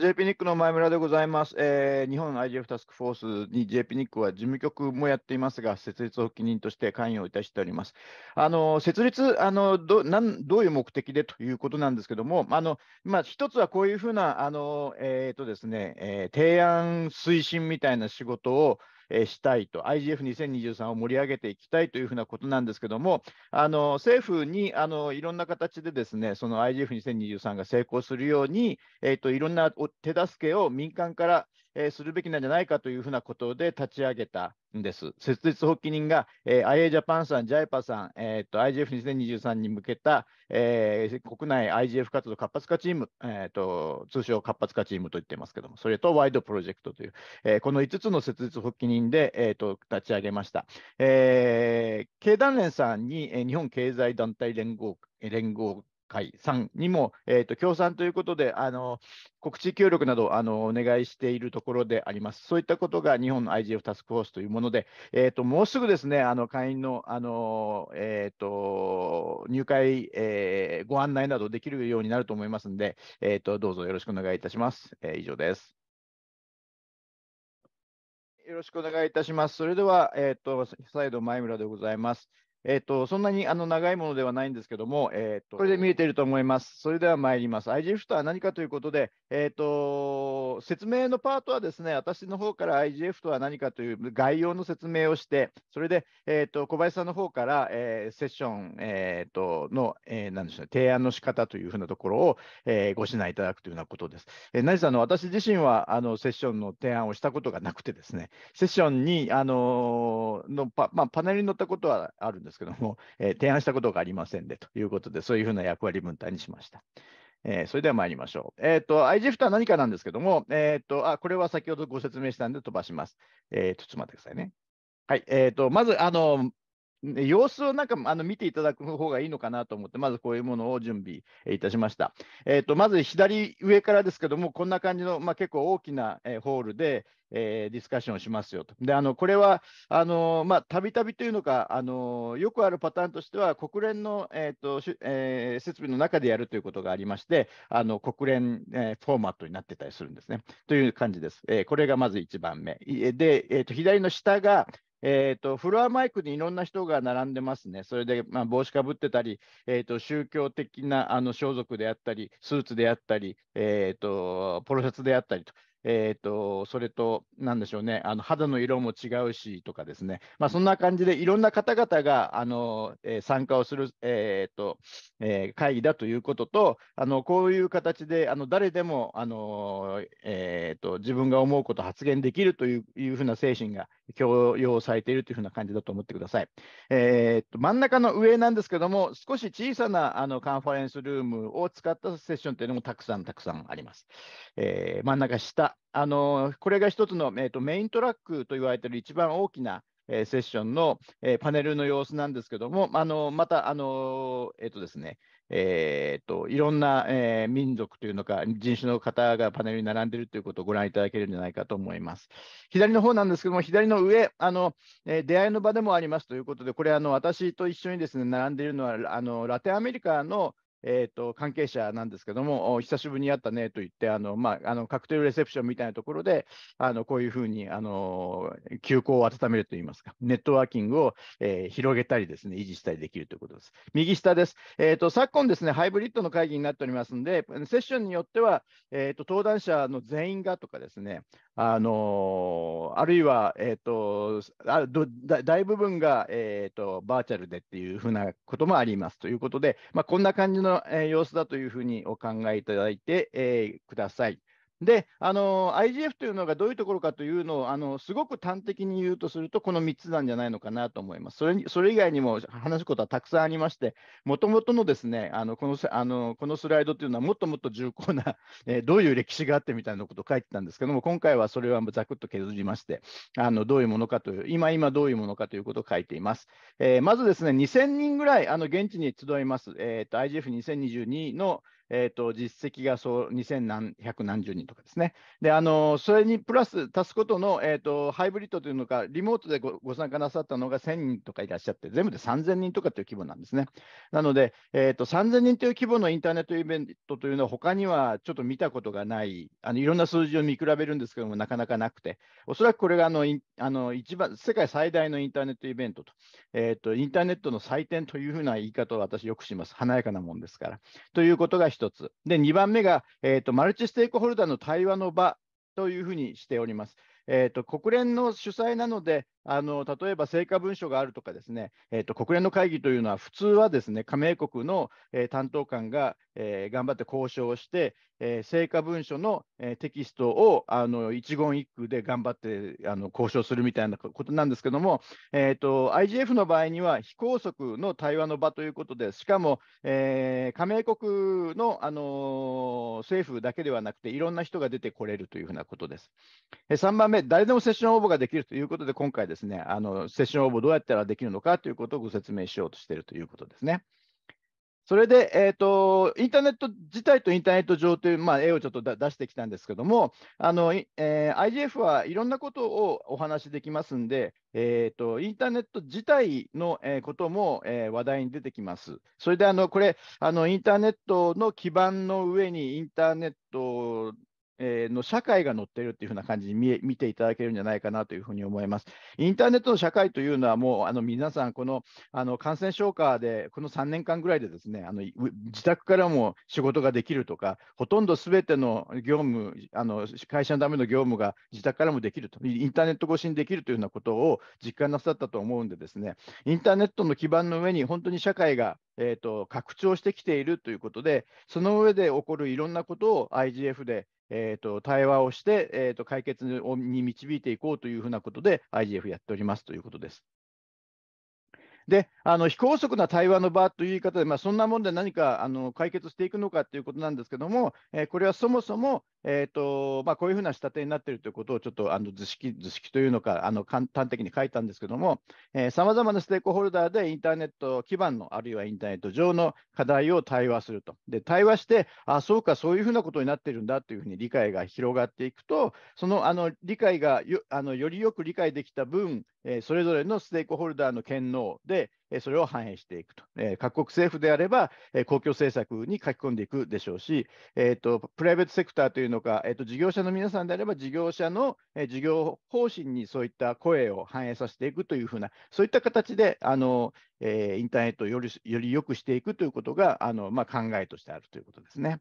JP ニックの前村でございます。えー、日本 IGF タスクフォースに JP ニックは事務局もやっていますが、設立を起任として関与いたしております。あの設立あのどなんどういう目的でということなんですけども、あのまあ、一つはこういうふうなあの、えーとですねえー、提案推進みたいな仕事をえしたいと、IGF2023 を盛り上げていきたいというふうなことなんですけども、あの政府にあのいろんな形でですねその IGF2023 が成功するように、えーと、といろんな手助けを民間からえー、するべきなんじゃないかというふうなことで立ち上げたんです。設立発起人が、えー、IA ジャパンさん、JIPA さん、えーと、IGF2023 に向けた、えー、国内 IGF 活動活発化チーム、えーと、通称活発化チームと言ってますけども、それとワイドプロジェクトという、えー、この5つの設立発起人で、えーと、と立ち上げました。えー、経団連さんに、えー、日本経済団体連合連合会さんにも、えーと、協賛ということで、あの告知協力などあのお願いしているところであります。そういったことが日本の IGF タスクフォースというもので、えーと、もうすぐですね、あの会員のあの、えーと、入会、えー、ご案内などできるようになると思いますので、えー、とどうぞよろしくお願いいたします。えー、以上です。よろしくお願いいたします。それでは、えーと再度、前村でございます。えっ、ー、と、そんなにあの長いものではないんですけども、えっ、ー、と、これで見えていると思います。それでは参ります。IGF とは何かということで、えっ、ー、と、説明のパートはですね、私の方から IGF とは何かという概要の説明をして、それで、えっ、と、小林さんの方から、えセッション、えっ、と、の、えー、なんでしょう、提案の仕方というふうなところを、えご指南いただくというようなことです。えー、何さんの私自身は、あの、セッションの提案をしたことがなくてですね、セッションに、あののパ、まあ、パネルに乗ったことはあるんですですけども、えー、提案したことがありませんでということで、そういうふうな役割分担にしました。えー、それでは参りましょう。えっ、ー、と、IGF とは何かなんですけども、えっ、ー、と、あ、これは先ほどご説明したんで飛ばします。えっ、と、ちょっと待ってくださいね。はい、えっ、と、まず、あの、様子をなんかあの見ていただく方がいいのかなと思って、まずこういうものを準備いたしました。えーと、まず左上からですけども、こんな感じの、まあ、結構大きな、えー、ホールで、えー、ディスカッションをしますよと。で、あのこれはたびたびというのか、あのよくあるパターンとしては、国連の、えーとえー、設備の中でやるということがありまして、あの国連、えフォーマットになってたりするんですね。という感じです。えこれがまず1番目。で、えーと左の下が、えーと、フロアマイクにいろんな人が並んでますね、それで、まあ、帽子かぶってたり、えーと、宗教的なあの装束であったり、スーツであったり、えーと、ポロシャツであったりとえーと、それと、なんでしょうね、あの肌の色も違うしとかですね、まあ、そんな感じでいろんな方々があの、えー、参加をする、えーとえー、会議だということと、あのこういう形であの誰でもあの、えーと、自分が思うこと発言できるといういうふうな精神が強要されているというふうな感じだと思ってください。えーと、と真ん中の上なんですけども、少し小さなあのカンファレンスルームを使ったセッションというのもたくさんたくさんあります。えー、真ん中下あのこれが一つの、えーと、メイントラックと言われている一番大きな、えー、セッションの、えー、パネルの様子なんですけども、あのまた、あのえっ、ー、とですね、えーと、といろんな、えー、民族というのか、人種の方がパネルに並んでいるということをご覧いただけるんじゃないかと思います。左の方なんですけども、左の上、あのえー、出会いの場でもありますということで、これ、あの私と一緒にです、ね、並んでいるのはあの、ラテンアメリカのえーと、関係者なんですけども、久しぶりに会ったねと言って、あのまあ、あのカクテルレセプションみたいなところで、あのこういうふうにあの休校を温めるといいますか、ネットワーキングを、えー、広げたりです、ね、維持したりできるということです。右下です。えーと、昨今ですね、ハイブリッドの会議になっておりますので、セッションによっては、えーと、登壇者の全員がとかですね、あのあるいは、えー、とあ大部分が、えー、とバーチャルでっていうふうなこともありますということで、まあ、こんな感じのの様子だというふうにお考えいただいてください。で、あの IGF というのがどういうところかというのをあのすごく端的に言うとすると、この3つなんじゃないのかなと思います。それにそれ以外にも話すことはたくさんありまして、もともとのですねあのこのあのこのスライドというのは、もっともっと重厚な、えー、どういう歴史があってみたいなことを書いてたんですけども、今回はそれはざくっと削りまして、あのどういうものかという、今今どういうものかということを書いています。えー、まずですね、2000人ぐらいあの現地に集います、えーと、IGF2022 のえーと、実績がそう2100何十人とかですね。で、あのそれにプラス足すことの、えーと、ハイブリッドというのか、リモートでご参加なさったのが1000人とかいらっしゃって、全部で3000人とかという規模なんですね。なので、えーと、3000人という規模のインターネットイベントというのは、他にはちょっと見たことがない、あのいろんな数字を見比べるんですけども、なかなかなくて、おそらくこれがあのあの一番世界最大のインターネットイベントと,、えー、と、インターネットの祭典というふうな言い方を私、よくします。華やかなもんですから。ということが1つ。で、2番目が、えーと、マルチステークホルダーの対話の場というふうにしております。えーと、国連の主催なので、あの例えば成果文書があるとか、ですね、えーと、と国連の会議というのは、普通はですね加盟国の、えー、担当官が、えー、頑張って交渉をして、えー、成果文書の、えー、テキストをあの一言一句で頑張ってあの交渉するみたいなことなんですけども、えーと、IGF の場合には非拘束の対話の場ということで、しかも、えー、加盟国の、あの政府だけではなくて、いろんな人が出てこれるというふうなことです。え3番目、誰でもセッション応募ができるということで、今回ですねあの、セッション応募どうやったらできるのかということをご説明しようとしているということですね。それで、えーと、インターネット自体とインターネット上という、まあ、絵をちょっと出してきたんですけども、あのえー、IGF はいろんなことをお話しできますんで、えーと、とインターネット自体の、えー、ことも、えー、話題に出てきます。それであのこれあの、インターネットの基盤の上にインターネットの社会が載ってるっていうふうな感じに見見ていただけるんじゃないかなというふうに思います。インターネットの社会というのは、もうあの皆さん、このあの感染症下で、この3年間ぐらいで、ですねあの自宅からも仕事ができるとか、ほとんどすべての業務あの、会社のための業務が自宅からもできると、インターネット越しにできるというようなことを実感なさったと思うんで、ですねインターネットの基盤の上に、本当に社会がえーと拡張してきているということで、その上で起こるいろんなことを IGF でえーと、対話をして、えーと、と解決に導いていこうというふうなことで IGF やっておりますということです。であの非拘束な対話の場という言い方で、まあ、そんなもんで何かあの解決していくのかということなんですけども、えー、これはそもそも、えーとまあ、こういうふうな仕立てになっているということをちょっとあの図式図式というのかあの簡単的に書いたんですけどもさまざまなステークホルダーでインターネット基盤のあるいはインターネット上の課題を対話するとで対話してあそうかそういうふうなことになっているんだというふうに理解が広がっていくとそのあの理解がよあのよりよく理解できた分、えー、それぞれのステークホルダーの権能でそれを反映していくと。各国政府であれば、公共政策に書き込んでいくでしょうし、えーと、プライベートセクターというのか、えーと、事業者の皆さんであれば、事業者の事業方針にそういった声を反映させていくというふうな、そういった形であの、えー、インターネットをよりより良くしていくということがあの、まあ、考えとしてあるということですね。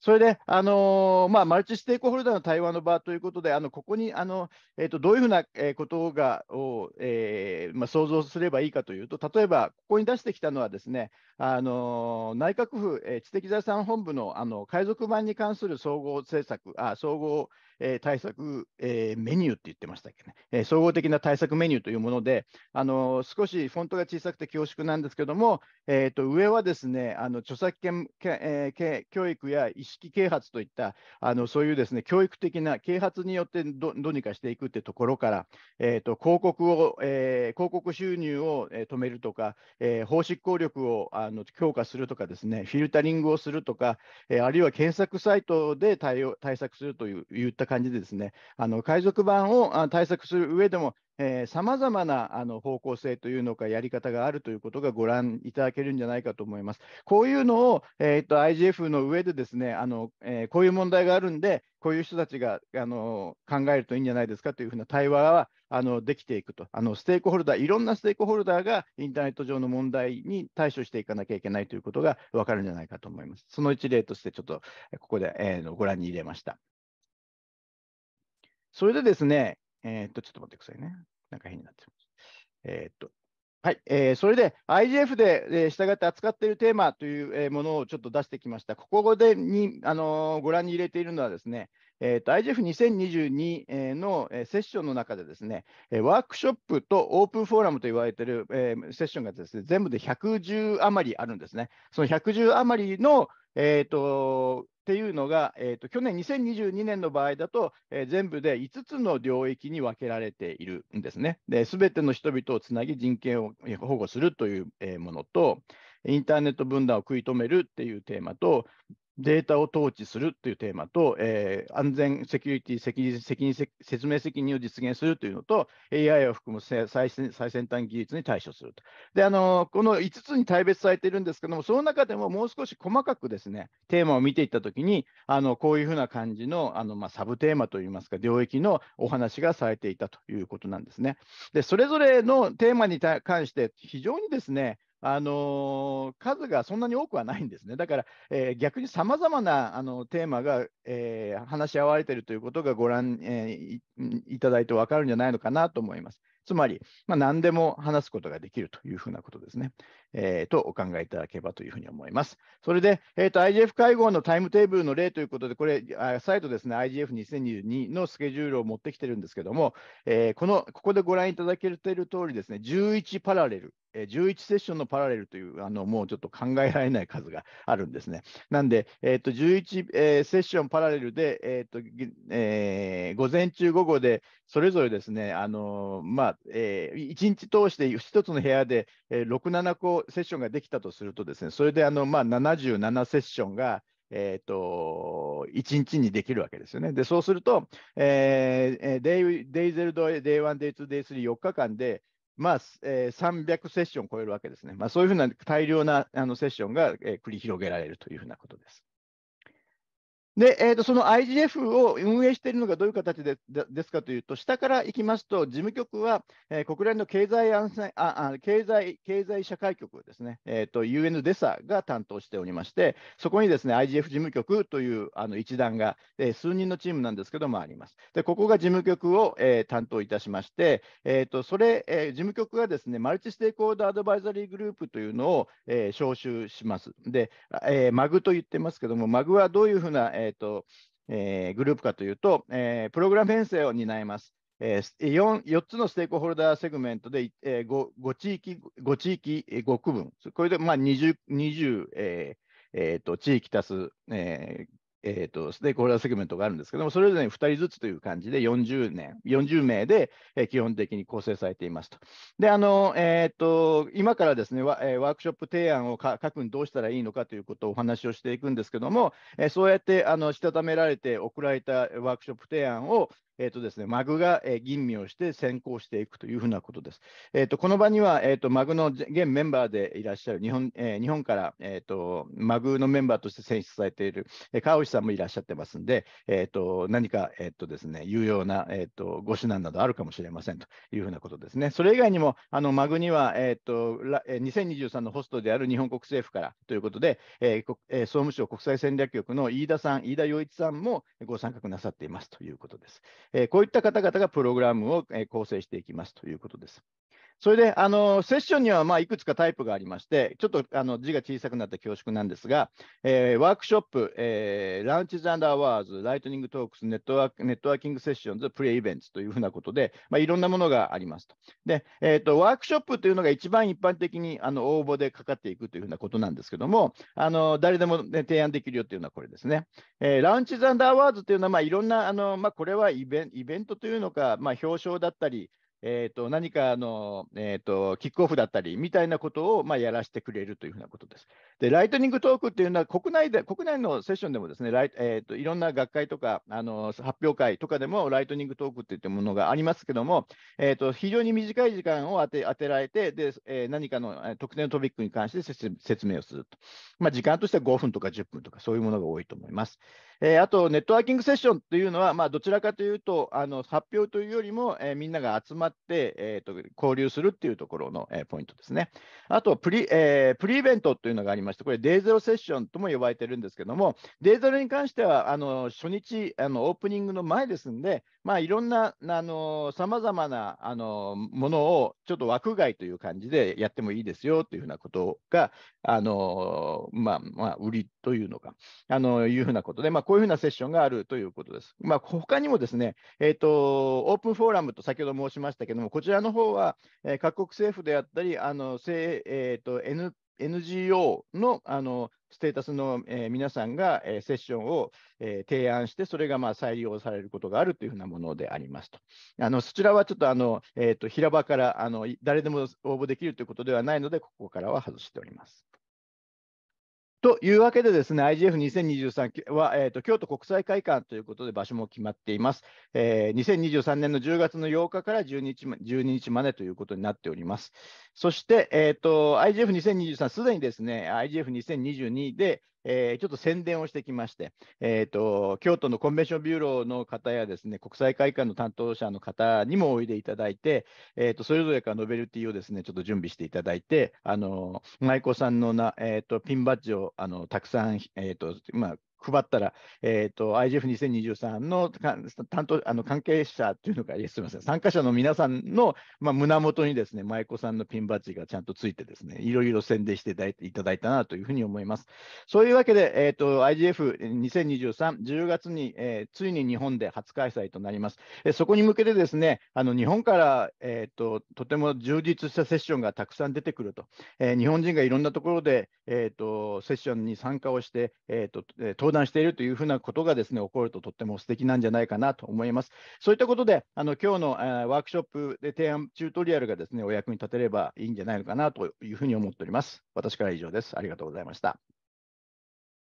それで、あのー、まあ、マルチステークホルダーの対話の場ということで、あのここにあの、えーと、どういうふうなことがを、えー、まあ、想像すればいいかというと、例えばここに出してきたのはですね、あのー、内閣府、え知的財産本部のあの海賊版に関する総合政策あ総合、えー、対策、えー、メニューって言ってましたっけね、えー、総合的な対策メニューというもので、あの少しフォントが小さくて恐縮なんですけども、えーと、上はですねあの著作権えー、教育や意識啓発といったあのそういうですね教育的な啓発によってどうにかしていくってところから、えーと、と広告を、えー、広告収入を止めるとか、えー、法執行力をあの強化するとかですねフィルタリングをするとか、えー、あるいは検索サイトで対応対策するといういった感じでですね、あの海賊版を対策する上でも、さまざまなあの方向性というのか、やり方があるということがご覧いただけるんじゃないかと思います。こういうのを、えー、っと IGF の上でですねあの、えー、こういう問題があるんで、こういう人たちがあの考えるといいんじゃないですかというふうな対話はあのできていくとあの、ステークホルダー、いろんなステークホルダーがインターネット上の問題に対処していかなきゃいけないということが分かるんじゃないかと思います。その一例として、ちょっとここで、えー、ご覧に入れました。それでですね、えー、っと、ちょっと待ってくださいね。なんか変になってます。えー、っと、はい、えー、それで IGF で、えー、従って扱っているテーマという、えものをちょっと出してきました。ここでに、あのー、ご覧に入れているのはですね、えー、IGF2022 の、えセッションの中でですね、ワークショップとオープンフォーラムと言われている、えー、セッションがですね、全部で110余りあるんですね。その110余りの、えーとが、えーと、と去年2022年の場合だと、えー、全部で5つの領域に分けられているんですね。すべての人々をつなぎ人権を保護するというものと、インターネット分断を食い止めるっていうテーマと、データを統治するというテーマと、えー、安全、セキュリティ責任責任説明責任を実現するというのと、AI を含む最先端技術に対処するとであの。この5つに大別されているんですけども、その中でももう少し細かくですねテーマを見ていったときにあの、こういうふうな感じのあの、まあ、サブテーマといいますか、領域のお話がされていたということなんですね。でそれぞれのテーマに関して、非常にですねあの数がそんなに多くはないんですね。だから、えー、逆にさまざまなあのテーマが、えー、話し合われているということがご覧、えー、いただいて分かるんじゃないのかなと思います。つまり、まあ、何でも話すことができるというふうなことですね。えー、とお考えいただければというふうに思います。それで、えーと、IGF 会合のタイムテーブルの例ということで、これ、あ再度ですね、IGF2022 のスケジュールを持ってきてるんですけども、えー、このここでご覧いただけている通りですね、11パラレル11セッションのパラレルというあのもうちょっと考えられない数があるんですね。なんで、えーと、11、えー、セッションパラレルで、えーとえー、午前中、午後でそれぞれですね、あのまあえー、1日通して1つの部屋で、えー、6、7個セッションができたとするとですね、それであの、まあ、77セッションが、えーと、1日にできるわけですよね。で、そうすると、えー、Day0、Day1、Day2、Day3、4日間で、まあえー、300セッション超えるわけですね。まあ、そういうふうな大量なあのセッションが、えー、繰り広げられるというふうなことです。で、えーと、その IGF を運営しているのがどういう形でですかというと、下からいきますと、事務局は、えー、国連の経済安全ああ経済経済社会局ですね、えーと、UN デサが担当しておりまして、そこにですね IGF 事務局というあの一団が、えー、数人のチームなんですけどもあります。で、ここが事務局を、えー、担当いたしまして、えーと、それ、えー、事務局がですねマルチステークホルドアドバイザリーグループというのを、えー、招集します。で、えー、マグと言ってますけども、マグはどういうふうな、えーえっ、ー、と、えー、グループかというと、えー、プログラム編成を担います。えー、4, 4つのステークホルダーセグメントで、えー、5, 地域、5地域、5区分。これで、まあ20、20、えーえーと、と地域足す、ええーと、ールーセグメントがあるんですけども、それぞれに2人ずつという感じで40年、40名で、えー、基本的に構成されていますと。で、あの、えーと今からですねワ、えー、ワークショップ提案を書くにどうしたらいいのかということをお話をしていくんですけども、えー、そうやってあのしたためられて送られたワークショップ提案を、えーとですね、マグが、えー、吟味をして先行していくというふうなことです。えーと、この場には、えーと、マグの現メンバーでいらっしゃる日本,、えー、日本から、えーと、マグのメンバーとして選出されている、えー、川内さんもいらっしゃってますんで、えー、と何か、えーとですね、有用な、えー、とご指南などあるかもしれませんというふうなことですね。それ以外にもあのマグには、えー、と2023のホストである日本国政府からということで、えーえー、総務省国際戦略局の飯田さん、飯田洋一さんもご参画なさっていますということです。えこういった方々がプログラムを構成していきますということです。それであのセッションにはまあいくつかタイプがありまして、ちょっとあの字が小さくなった恐縮なんですが、えー、ワークショップ、えー、ランチズアワーズ、ライトニングトークス、ネットワークネットワーキングセッションズ、プレイイベントというふうなことで、まあ、いろんなものがありますと。で、えーと、ワークショップというのが一番一般的にあの応募でかかっていくというふうなことなんですけども、あの誰でも、ね、提案できるよというのはこれですね。えー、ランチズアワーズというのは、まあ、いろんなあの、まあ、これはイベイベントというのか、まあ、表彰だったり、えーと、何かあの、えーと、キックオフだったりみたいなことを、まあ、やらせてくれるというふうなことです。で、ライトニングトークっていうのは、国内で国内のセッションでもですね、ライえーと、といろんな学会とかあの発表会とかでも、ライトニングトークっていったものがありますけども、えー、と非常に短い時間を当て当てられてで、えー、何かの特定のトピックに関して説明をすると。まあ、時間としては5分とか10分とか、そういうものが多いと思います。えー、あと、ネットワーキングセッションというのは、まあ、どちらかというと、あの発表というよりも、えー、みんなが集まって、えーと、交流するっていうところの、えー、ポイントですね。あとプリ、えー、プリイベントというのがありまして、これ、デイゼロセッションとも呼ばれてるんですけども、デイゼロに関しては、あの初日あの、オープニングの前ですんで、まあ、いろんなさまざまなあのものをちょっと枠外という感じでやってもいいですよというふうなことが、あのまあまあ、売りというのか、あのいうふうなことで、まあこういうふうなセッションがあるということです。まあ、他にもですね、えーと、オープンフォーラムと先ほど申しましたけども、こちらの方は、え各国政府であったり、あのえーと、N NGO のあのステータスの、えー、皆さんが、えー、セッションを、えー、提案して、それが、まあ、利用されることがあるというふうなものでありますと。あのそちらはちょっとあの、えーと平場からあの誰でも応募できるということではないので、ここからは外しております。というわけでですね、IGF2023 は、えーと、京都国際会館ということで場所も決まっています、えー。2023年の10月の8日から12日 ,12 日までということになっております。そして、えーと、IGF2023 すでにですね、IGF2022 で、えー、ちょっと宣伝をしてきまして、えーと、京都のコンベンションビューローの方やですね、国際会館の担当者の方にもおいでいただいて、えーと、それぞれからノベルティをですね、ちょっと準備していただいて、あの舞妓さんのな、えーと、とピンバッジをあのたくさん、えーとまあ、配ったら、えーと、IGF2023 の担当あの関係者というのが、すみません、参加者の皆さんの、まあ、胸元にですね、舞妓さんのピンバッジがちゃんとついてですね、いろいろ宣伝していただいたなというふうに思います。そういうわけで、えーと、IGF2023、10月に、えー、ついに日本で初開催となります。えー、そこに向けてですね、あの日本から、えーと、とても充実したセッションがたくさん出てくると、えー、日本人がいろんなところで、えーと、セッションに参加をして、えーと、と登壇談しているというふうなことがですね起こるととっても素敵なんじゃないかなと思います。そういったことで、あの今日の、えー、ワークショップで提案チュートリアルがですねお役に立てればいいんじゃないのかなというふうに思っております。私から以上です。ありがとうございました。